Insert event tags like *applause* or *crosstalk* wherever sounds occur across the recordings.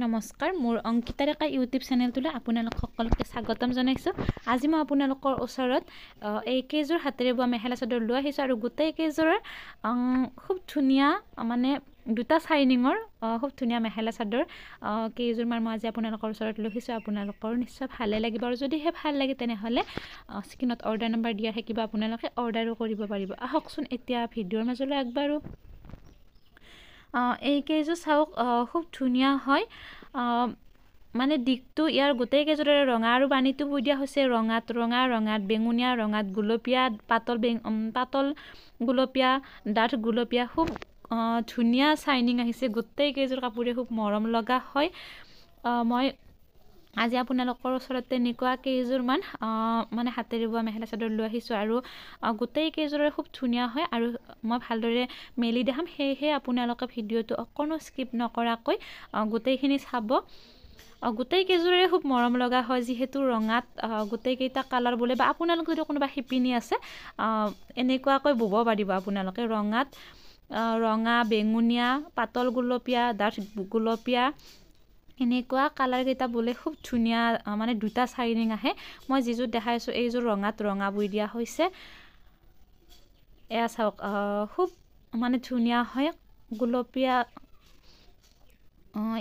নমস্কাৰ মোৰ অংকিতা ডেকা ইউটিউব চেনেলটোলৈ আপোনালোক সকলোকে স্বাগতম জনাইছোঁ আজি মই আপোনালোকৰ ওচৰত এইকেইযোৰ হাতেৰে বোৱা মেখেলা চাদৰ লৈ আহিছোঁ আৰু গোটেইকেইযোৰৰ খুব ধুনীয়া মানে দুটা চাইনিঙৰ খুব ধুনীয়া মেখেলা চাদৰ কেইযোৰমান মই আজি আপোনালোকৰ ওচৰত লৈ আহিছোঁ আপোনালোকৰ নিশ্চয় ভালেই লাগিব আৰু যদিহে ভাল লাগে তেনেহ'লে স্ক্ৰীণত অৰ্ডাৰ নম্বৰ দিয়া থাকিব আপোনালোকে অৰ্ডাৰো কৰিব পাৰিব আহকচোন এতিয়া ভিডিঅ'ৰ মাজলৈ আগবাঢ়ো এইকেইযোৰ চাওক খুব ধুনীয়া হয় মানে দিগটো ইয়াৰ গোটেইকেইযোৰৰে ৰঙা আৰু বাণীটো বুই দিয়া হৈছে ৰঙাত ৰঙা ৰঙাত বেঙুনীয়া ৰঙাত গুলপীয়া পাতল বেং পাতল গুলপীয়া ডাঠ গুলপীয়া খুব ধুনীয়া চাইনিং আহিছে গোটেইকেইযোৰ কাপোৰে খুব মৰম লগা হয় মই আজি আপোনালোকৰ ওচৰত তেনেকুৱা কেইযোৰমান মানে হাতেৰে বোৱা মেখেলা চাদৰ লৈ আহিছোঁ আৰু গোটেই কেইযোৰৰে খুব ধুনীয়া হয় আৰু মই ভালদৰে মেলি দেখাম সেয়েহে আপোনালোকে ভিডিঅ'টো অকণো স্কিপ নকৰাকৈ গোটেইখিনি চাব গোটেইকেইযোৰে খুব মৰম লগা হয় যিহেতু ৰঙাত গোটেইকেইটা কালাৰ বোলে বা আপোনালোক যদি কোনোবা শিপিনী আছে এনেকুৱাকৈ বব পাৰিব আপোনালোকে ৰঙাত ৰঙা বেঙুনীয়া পাতল গুলপীয়া ডাঠ গুলপীয়া এনেকুৱা কালাৰকেইটা বোলে খুব ধুনীয়া মানে দুটা চাইনিং আহে মই যিযোৰ দেখাইছোঁ এইযোৰ ৰঙাত ৰঙা বুই দিয়া হৈছে এয়া চাওক খুব মানে ধুনীয়া হয় গোলপীয়া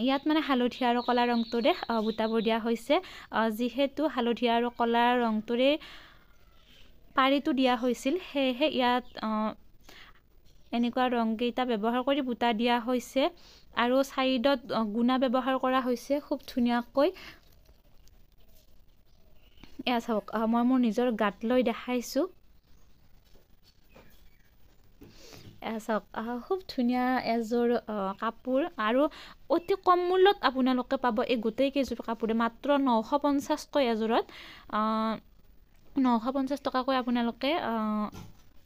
ইয়াত মানে হালধীয়া আৰু কলা ৰংটোৰে বুটাবোৰ দিয়া হৈছে যিহেতু হালধীয়া আৰু কলা ৰংটোৰে পাৰিটো দিয়া হৈছিল সেয়েহে ইয়াত এনেকুৱা ৰংকেইটা ব্যৱহাৰ কৰি বুটা দিয়া হৈছে আৰু ছাইডত গুণা ব্যৱহাৰ কৰা হৈছে খুব ধুনীয়াকৈ এয়া চাওক মই মোৰ নিজৰ গাত লৈ দেখাইছোঁ এয়া চাওক খুব ধুনীয়া এযোৰ কাপোৰ আৰু অতি কম মূল্যত আপোনালোকে পাব এই গোটেই কেইযোৰ কাপোৰে মাত্ৰ নশ পঞ্চাছকৈ এযোৰত নশ পঞ্চাছ টকাকৈ আপোনালোকে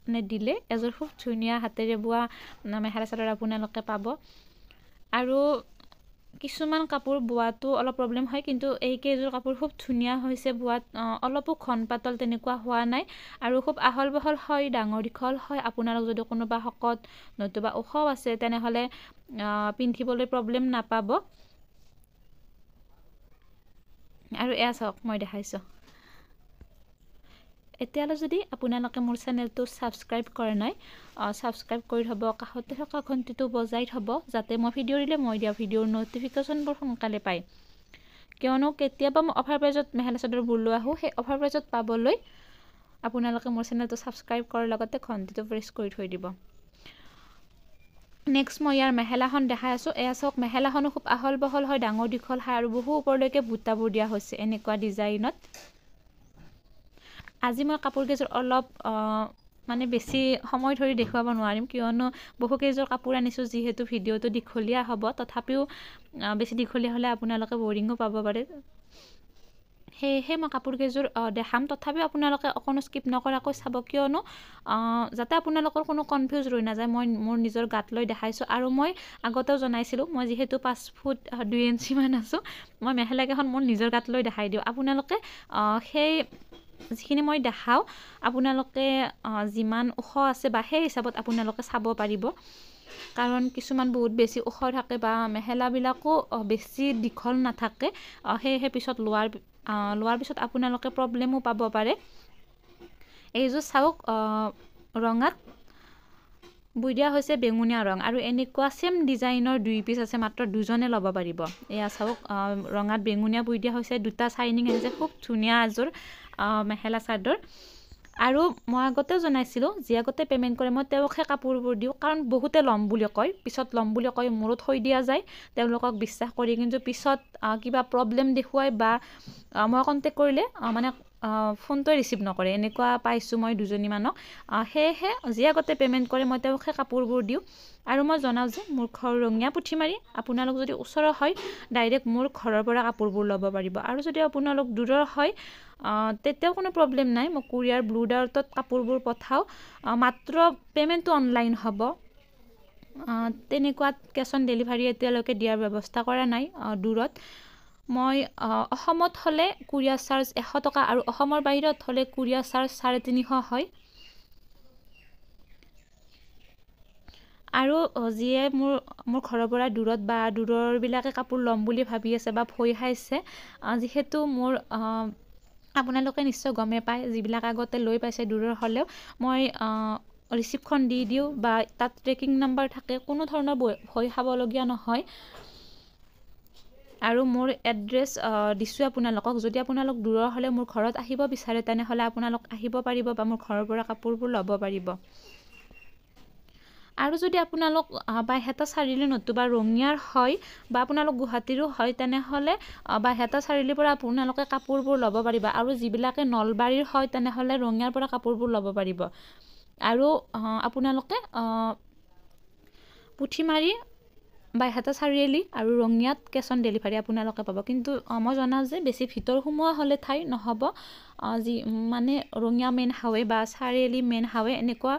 মানে দিলে এযোৰ খুব ধুনীয়া হাতেৰে বোৱা মেখেলা চাদৰ আপোনালোকে পাব আৰু কিছুমান কাপোৰ বোৱাটো অলপ প্ৰব্লেম হয় কিন্তু এইকেইযোৰ কাপোৰ খুব ধুনীয়া হৈছে বোৱাত অলপো ঘন পাতল তেনেকুৱা হোৱা নাই আৰু খুব আহল বহল হয় ডাঙৰ দীঘল হয় আপোনালোক যদি কোনোবা শকত নতুবা ওখ আছে তেনেহ'লে পিন্ধিবলৈ প্ৰব্লেম নাপাব আৰু এয়া চাওক মই দেখাইছোঁ এতিয়ালৈ যদি আপোনালোকে মোৰ চেনেলটো ছাবস্ক্ৰাইব কৰা নাই ছাবস্ক্ৰাইব কৰি থ'ব কাষতে থকা ঘণ্টিটো বজাই থ'ব যাতে মই ভিডিঅ' দিলে মই দিয়া ভিডিঅ'ৰ ন'টিফিকেশ্যনবোৰ সোনকালে পায় কিয়নো কেতিয়াবা মই অফাৰ প্ৰাইজত মেখেলা চাদৰ বুলো আহোঁ সেই অফাৰ প্ৰাইজত পাবলৈ আপোনালোকে মোৰ চেনেলটো ছাবস্ক্ৰাইব কৰাৰ লগতে ঘণ্টিটো প্ৰেছ কৰি থৈ দিব নেক্সট মই ইয়াৰ মেখেলাখন দেখাই আছোঁ এয়া চাওক মেখেলাখনো খুব আহল বহল হয় ডাঙৰ দীঘল হয় আৰু বহু ওপৰলৈকে বুটাবোৰ দিয়া হৈছে এনেকুৱা ডিজাইনত আজি মই কাপোৰ কেইযোৰ অলপ মানে বেছি সময় ধৰি দেখুৱাব নোৱাৰিম কিয়নো বহুকেইযোৰ কাপোৰ আনিছোঁ যিহেতু ভিডিঅ'টো দীঘলীয়া হ'ব তথাপিও বেছি দীঘলীয়া হ'লে আপোনালোকে বৰিঙো পাব পাৰে সেয়েহে মই কাপোৰ কেইযোৰ দেখাম তথাপিও আপোনালোকে অকণো স্কিপ নকৰাকৈ চাব কিয়নো যাতে আপোনালোকৰ কোনো কনফিউজ ৰৈ নাযায় মই মোৰ নিজৰ গাত লৈ দেখাইছোঁ আৰু মই আগতেও জনাইছিলোঁ মই যিহেতু পাঁচ ফুট দুই ইঞ্চিমান আছোঁ মই মেখেলাকেইখন মোৰ নিজৰ গাত লৈ দেখাই দিওঁ আপোনালোকে সেই যিখিনি মই দেখাওঁ আপোনালোকে যিমান ওখ আছে বা সেই হিচাপত আপোনালোকে চাব পাৰিব কাৰণ কিছুমান বহুত বেছি ওখ থাকে বা মেখেলাবিলাকো বেছি দীঘল নাথাকে সেয়েহে পিছত লোৱাৰ লোৱাৰ পিছত আপোনালোকে প্ৰব্লেমো পাব পাৰে এইযোৰ চাওক ৰঙাত দিয়া হৈছে বেঙুনীয়া ৰং আৰু এনেকুৱা ছেম ডিজাইনৰ দুই পিচ আছে মাত্ৰ দুজনে ল'ব পাৰিব এয়া চাওক ৰঙাত বেঙুনীয়া বুই দিয়া হৈছে দুটা চাইনিং আহিছে খুব ধুনীয়া এযোৰ মেখেলা চাদৰ আৰু মই আগতেও জনাইছিলোঁ যি আগতে পে'মেণ্ট কৰে মই তেওঁকহে কাপোৰবোৰ দিওঁ কাৰণ বহুতে ল'ম বুলি কয় পিছত ল'ম বুলি কয় মোৰো থৈ দিয়া যায় তেওঁলোকক বিশ্বাস কৰি কিন্তু পিছত কিবা প্ৰব্লেম দেখুৱাই বা মই কণ্টেক্ট কৰিলে মানে ফোনটোৱে ৰিচিভ নকৰে এনেকুৱা পাইছোঁ মই দুজনীমানক সেয়েহে যি আগতে পে'মেণ্ট কৰে মই তেওঁক সেই কাপোৰবোৰ দিওঁ আৰু মই জনাওঁ যে মোৰ ঘৰ ৰঙীয়া মাৰি আপোনালোক যদি ওচৰৰ হয় ডাইৰেক্ট মোৰ ঘৰৰ পৰা কাপোৰবোৰ ল'ব পাৰিব আৰু যদি আপোনালোক দূৰৰ হয় তেতিয়াও কোনো প্ৰব্লেম নাই মই কুৰিয়াৰ ব্লু ডাৰ্টত কাপোৰবোৰ পঠাওঁ মাত্ৰ পে'মেণ্টটো অনলাইন হ'ব তেনেকুৱাত কেছ অন ডেলিভাৰী এতিয়ালৈকে দিয়াৰ ব্যৱস্থা কৰা নাই দূৰত মই অসমত হ'লে কুৰিয়াৰ চাৰ্জ এশ টকা আৰু অসমৰ বাহিৰত হ'লে কুৰিয়াৰ চাৰ্জ চাৰে তিনিশ হয় আৰু যিয়ে মোৰ মোৰ ঘৰৰ পৰা দূৰত বা দূৰৰবিলাকে কাপোৰ ল'ম বুলি ভাবি আছে বা ভৈ খাইছে যিহেতু মোৰ আপোনালোকে নিশ্চয় গমেই পায় যিবিলাক আগতে লৈ পাইছে দূৰৰ হ'লেও মই ৰিচিপ্টখন দি দিওঁ বা তাত ট্ৰেকিং নাম্বাৰ থাকে কোনো ধৰণৰ ভৈ খাবলগীয়া নহয় আৰু মোৰ এড্ৰেছ দিছোঁ আপোনালোকক যদি আপোনালোক দূৰৰ হ'লে মোৰ ঘৰত আহিব বিচাৰে তেনেহ'লে আপোনালোক আহিব পাৰিব বা মোৰ ঘৰৰ পৰা কাপোৰবোৰ ল'ব পাৰিব আৰু যদি আপোনালোক বা হেতা চাৰিআলি নতুবা ৰঙিয়াৰ হয় বা আপোনালোক গুৱাহাটীৰো হয় তেনেহ'লে বা হেতা চাৰিআলিৰ পৰা আপোনালোকে কাপোৰবোৰ ল'ব পাৰিব আৰু যিবিলাকে নলবাৰীৰ হয় তেনেহ'লে ৰঙিয়াৰ পৰা কাপোৰবোৰ ল'ব পাৰিব আৰু আপোনালোকে পুঠিমাৰী বা বাইহাটা চাৰিআলি আৰু ৰঙিয়াত কেছ অন ডেলিভাৰী আপোনালোকে পাব কিন্তু মই জনা যে বেছি ভিতৰ সোমোৱা হ'লে ঠাই নহ'ব যি মানে ৰঙিয়া মেইন হাৱে বা চাৰিআলি মেইন হাৱে এনেকুৱা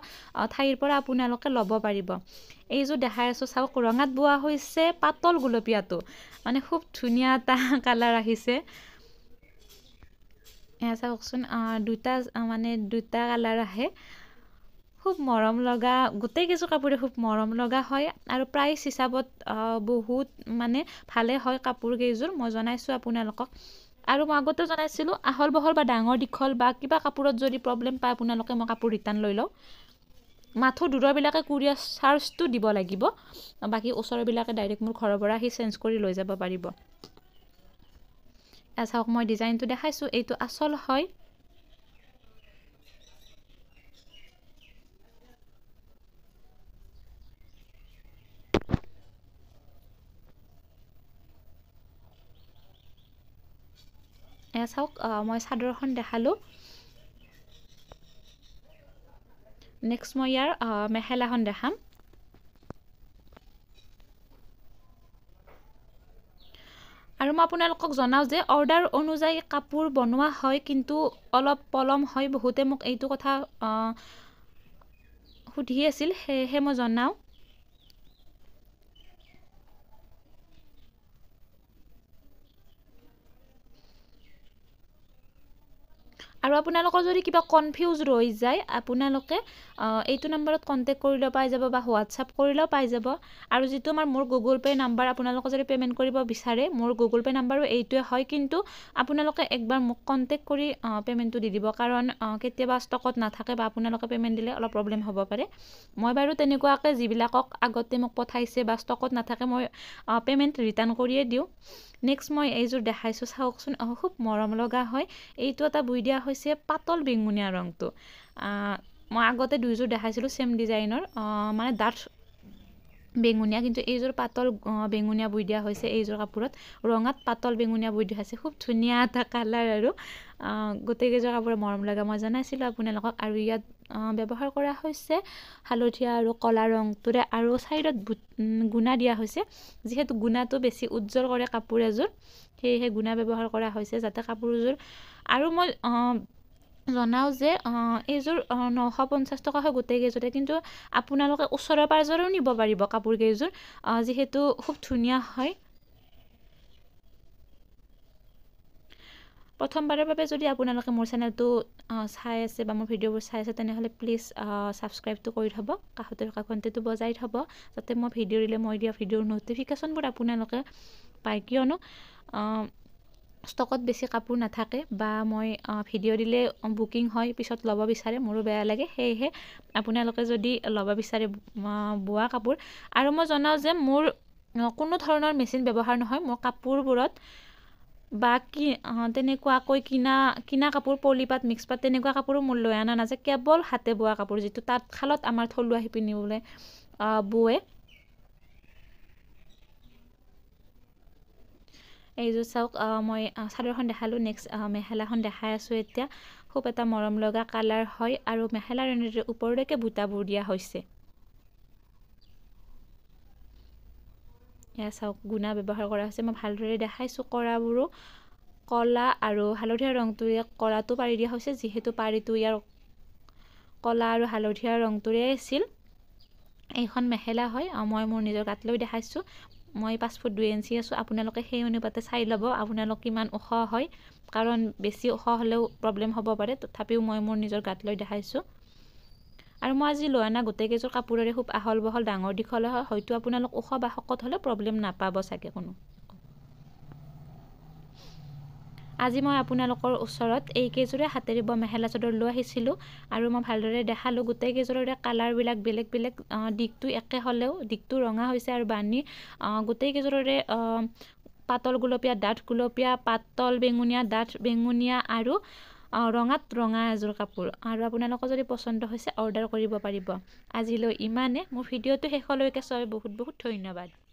ঠাইৰ পৰা আপোনালোকে ল'ব পাৰিব এইযোৰ দেখাই আছোঁ চাওক ৰঙাত বোৱা হৈছে পাতল গুলপীয়াটো মানে খুব ধুনীয়া এটা *laughs* কালাৰ আহিছে এয়া চাওকচোন দুটা মানে দুটা কালাৰ আহে খুব মৰম লগা গোটেই কেইযোৰ কাপোৰে খুব মৰম লগা হয় আৰু প্ৰাইচ হিচাপত বহুত মানে ভালে হয় কাপোৰ কেইযোৰ মই জনাইছোঁ আপোনালোকক আৰু মই আগতেও জনাইছিলোঁ আহল বহল বা ডাঙৰ দীঘল বা কিবা কাপোৰত যদি প্ৰব্লেম পায় আপোনালোকে মই কাপোৰ ৰিটাৰ্ণ লৈ লওঁ মাথো দূৰৰবিলাকে কুৰিয়াৰ চাৰ্জটো দিব লাগিব বাকী ওচৰবিলাকে ডাইৰেক্ট মোৰ ঘৰৰ পৰা আহি চেঞ্জ কৰি লৈ যাব পাৰিব চাওক মই ডিজাইনটো দেখাইছোঁ এইটো আচল হয় মেখেলা চাওক মই চাদৰখন দেখালোঁ নেক্সট মই ইয়াৰ মেখেলাখন দেখাম আৰু মই আপোনালোকক জনাওঁ যে অৰ্ডাৰ অনুযায়ী কাপোৰ বনোৱা হয় কিন্তু অলপ পলম হয় বহুতে মোক এইটো কথা সুধি আছিল সেয়েহে মই জনাওঁ আৰু আপোনালোকৰ যদি কিবা কনফিউজ ৰৈ যায় আপোনালোকে এইটো নম্বৰত কণ্টেক্ট কৰিলেও পাই যাব বা হোৱাটছআপ কৰিলেও পাই যাব আৰু যিটো আমাৰ মোৰ গুগল পে' নাম্বাৰ আপোনালোকে যদি পে'মেণ্ট কৰিব বিচাৰে মোৰ গুগল পে' নাম্বাৰো এইটোৱে হয় কিন্তু আপোনালোকে একবাৰ মোক কণ্টেক্ট কৰি পে'মেণ্টটো দি দিব কাৰণ কেতিয়াবা ষ্টকত নাথাকে বা আপোনালোকে পে'মেণ্ট দিলে অলপ প্ৰব্লেম হ'ব পাৰে মই বাৰু তেনেকুৱাকৈ যিবিলাকক আগতে মোক পঠাইছে বা ষ্টকত নাথাকে মই পে'মেণ্ট ৰিটাৰ্ণ কৰিয়ে দিওঁ নেক্সট মই এইযোৰ দেখাইছোঁ চাওকচোন অঁ খুব মৰম লগা হয় এইটো এটা বুই দিয়া হৈছে পাতল বেঙুনীয়া ৰংটো মই আগতে দুইযোৰ দেখাইছিলোঁ ছেম ডিজাইনৰ মানে ডাঠ বেঙুনীয়া কিন্তু এইযোৰ পাতল বেঙুনীয়া বৈ দিয়া হৈছে এইযোৰ কাপোৰত ৰঙাত পাতল বেঙুনীয়া বৈ দিয়া হৈছে খুব ধুনীয়া এটা কালাৰ আৰু গোটেইকেইযোৰ কাপোৰ মৰম লগা মই জনাইছিলোঁ আপোনালোকক আৰু ইয়াত ব্যৱহাৰ কৰা হৈছে হালধীয়া আৰু ক'লা ৰংটোৰে আৰু ছাইডত গুণা দিয়া হৈছে যিহেতু গুণাটো বেছি উজ্জ্বল কৰে কাপোৰ এযোৰ সেয়েহে গুণা ব্যৱহাৰ কৰা হৈছে যাতে কাপোৰযোৰ আৰু মই জনাওঁ যে এইযোৰ নশ পঞ্চাছ টকা হয় গোটেইকেইযোৰে কিন্তু আপোনালোকে ওচৰৰ পাঁজৰেও নিব পাৰিব কাপোৰ কেইযোৰ যিহেতু খুব ধুনীয়া হয় প্ৰথমবাৰৰ বাবে যদি আপোনালোকে মোৰ চেনেলটো চাই আছে বা মোৰ ভিডিঅ'বোৰ চাই আছে তেনেহ'লে প্লিজ ছাবস্ক্ৰাইবটো কৰি থ'ব কাষতে থকা ঘণ্টিটো বজাই থ'ব যাতে মই ভিডিঅ' দিলে মই দিয়া ভিডিঅ'ৰ ন'টিফিকেশ্যনবোৰ আপোনালোকে পায় কিয়নো ষ্টকত বেছি কাপোৰ নাথাকে বা মই ভিডিঅ' দিলে বুকিং হয় পিছত ল'ব বিচাৰে মোৰো বেয়া লাগে সেয়েহে আপোনালোকে যদি ল'ব বিচাৰে বোৱা কাপোৰ আৰু মই জনাওঁ যে মোৰ কোনো ধৰণৰ মেচিন ব্যৱহাৰ নহয় মোৰ কাপোৰবোৰত বা কি তেনেকুৱাকৈ কিনা কিনা কাপোৰ পলিপাত মিক্স পাত তেনেকুৱা কাপোৰো মোৰ লৈ অনা নাযায় কেৱল হাতে বোৱা কাপোৰ যিটো তাঁতশালত আমাৰ থলুৱা শিপিনী বোৱে এইযোৰ চাওক মই চাদৰখন দেখালোঁ নেক্সট মেখেলাখন দেখাই আছোঁ এতিয়া খুব এটা মৰম লগা কালাৰ হয় আৰু মেখেলাৰ এনেদৰে ওপৰলৈকে বুটাবোৰ দিয়া হৈছে এয়া চাওক গুণা ব্যৱহাৰ কৰা হৈছে মই ভালদৰে দেখাইছোঁ কৰাবোৰো কলা আৰু হালধীয়া ৰংটোৰে কৰাটো পাৰি দিয়া হৈছে যিহেতু পাৰিটো ইয়াৰ কলা আৰু হালধীয়া ৰংটোৰে আছিল এইখন মেখেলা হয় মই মোৰ নিজৰ গাত লৈ দেখাইছোঁ মই পাঁচ ফুট দুই ইঞ্চি আছোঁ আপোনালোকে সেই অনুপাতে চাই ল'ব আপোনালোক কিমান ওখ হয় কাৰণ বেছি ওখ হ'লেও প্ৰব্লেম হ'ব পাৰে তথাপিও মই মোৰ নিজৰ গাত লৈ দেখাইছোঁ আৰু মই আজি লৈ অনা গোটেইকেইযোৰ কাপোৰেৰে খুব আহল বহল ডাঙৰ দীঘল হয় হয়তো আপোনালোক ওখ বা শকত হ'লে প্ৰব্লেম নাপাব চাগে কোনো আজি মই আপোনালোকৰ ওচৰত এইকেইযোৰে হাতেৰে বোৱা মেখেলা চাদৰ লৈ আহিছিলোঁ আৰু মই ভালদৰে দেখালোঁ গোটেইকেইযোৰৰে কালাৰবিলাক বেলেগ বেলেগ দিশটো একে হ'লেও দিশটো ৰঙা হৈছে আৰু বানী গোটেইকেইযোৰৰে পাতল গুলপীয়া ডাঠ গুলপীয়া পাতল বেঙুনীয়া ডাঠ বেঙুনীয়া আৰু ৰঙাত ৰঙা এযোৰ কাপোৰ আৰু আপোনালোকৰ যদি পচন্দ হৈছে অৰ্ডাৰ কৰিব পাৰিব আজিলৈ ইমানে মোৰ ভিডিঅ'টো শেষলৈকে চাই বহুত বহুত ধন্যবাদ